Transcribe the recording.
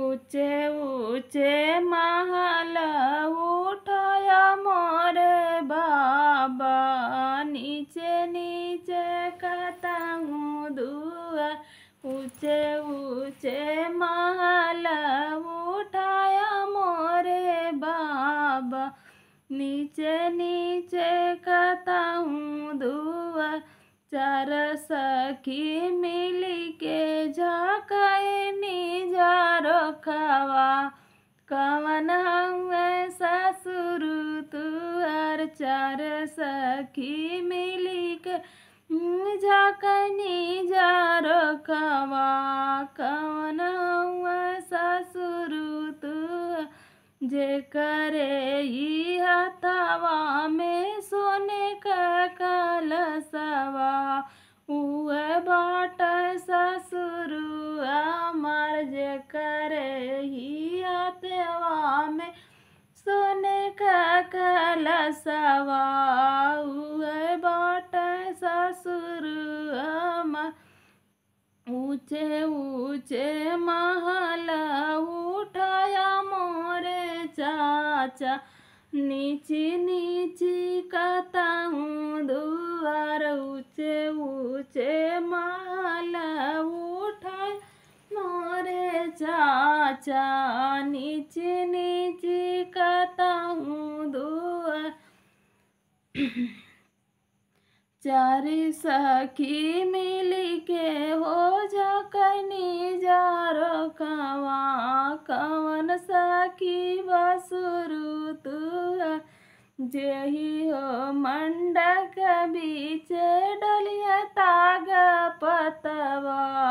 ऊचे ऊंचे महल उठाया मोरे बाबा नीचे नीचे कहता हूँ दुआ ऊचे ऊंचे महल उठाया मोरे बाबा नीचे नीचे कहता हूँ दुआ चार सखी मिली के कवन हमें ससुर तुअर चार सखी मिली के झकनी जारो कवा कवन हमें ससुर जे करे हथवा में सोने का सवा करहिया तेवा में सोने का सवा बाट ससुर ऊँचे ऊँचे महल उठाया मोरे चाचा नीची नीची कताऊँ दुआर ऊँचे ऊँचे महल उठाया मोरे चाचा चाचा नीच नीच कता हूँ दुआ चार सखी मिल के हो जा झकनी जारो कवा कवन सखी बसुरु तुआ जेही हो मंडक बीच डलिया ताग पतवा